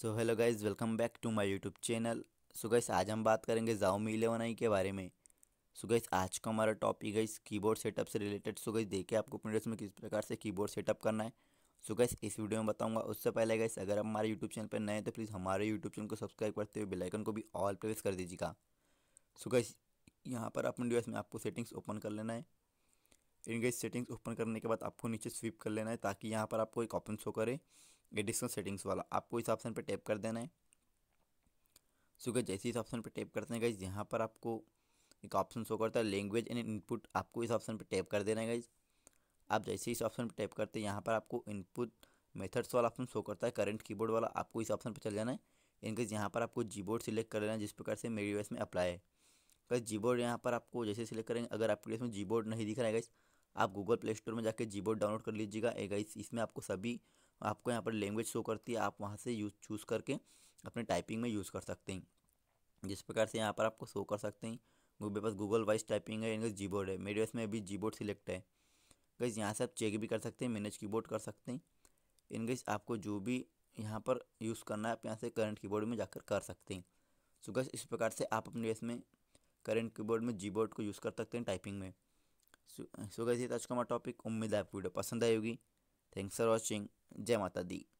so hello guys welcome back to my YouTube channel so guys आज हम बात करेंगे जाओमी इलेवन आई के बारे में सो गाइस आज का हमारा टॉपिक की कीबोर्ड सेटअप से रिलेटेड सो गाइस देखे आपको प्रिंटर्स में किस प्रकार से कीबोर्ड सेटअप करना है सो गाइस इस वीडियो में बताऊंगा उससे पहले गाइस अगर आप हमारे यूट्यूब चैनल पर नए हैं तो प्लीज़ हमारे यूट्यूब चैनल को सब्सक्राइब करते हुए बेलाइकन को भी ऑल प्रेस कर दीजिएगा सो गाइस यहाँ पर अपने डिवाइस में आपको सेटिंग्स ओपन कर लेना है इन गाइस सेटिंग्स ओपन करने के बाद आपको नीचे स्विप कर लेना है ताकि यहाँ पर आपको एक ऑप्शन शो करे एडिशनल सेटिंग्स वाला आपको इस ऑप्शन पर टैप कर देना है सो गए जैसे इस ऑप्शन पर टैप करते हैं गाइज यहाँ पर आपको एक ऑप्शन शो करता है लैंग्वेज एंड इनपुट आपको इस ऑप्शन पर टैप कर देना है गाइज आप जैसे इस ऑप्शन पर टैप करते हैं यहाँ पर आपको इनपुट मेथड्स वाला ऑप्शन शो करता है करंट कीबोर्ड वाला आपको इस ऑप्शन पर चल जाना है इनकेस यहाँ पर आपको जी बोर्ड सिलेक्ट कर लेना है जिस प्रकार से मेरी वैस में अप्लाई है गैस जी बोर्ड यहाँ पर आपको जैसे सिलेक्ट करेंगे अगर आपके लिए में जी बोर्ड नहीं दिख रहा है गाइज आप गूगल प्ले स्टोर में जाकर जी बोर्ड डाउनलोड कर लीजिएगा ए इसमें आपको सभी आपको यहाँ पर लैंग्वेज शो करती है आप वहाँ से यूज चूज़ करके अपने टाइपिंग में यूज़ कर सकते हैं जिस प्रकार से यहाँ पर आपको शो कर सकते हैं मेरे पास गूगल वाइस टाइपिंग है इनका जी है मेरे पास में अभी बोर्ड सिलेक्ट है गैस यहाँ से आप चेक भी कर सकते हैं मैनेज कीबोर्ड कर सकते हैं इनगेज आपको जो भी यहाँ पर यूज़ करना है आप यहाँ से करंट कीबोर्ड में जाकर कर सकते हैं सो गैस इस प्रकार से आप अपने इसमें करंट कीबोर्ड में जी को यूज़ कर सकते हैं टाइपिंग में सो गैस ये था आज का हमारा टॉपिक उम्मीद है आपको वीडियो पसंद आएगी होगी थैंक्स फॉर वॉचिंग जय माता दी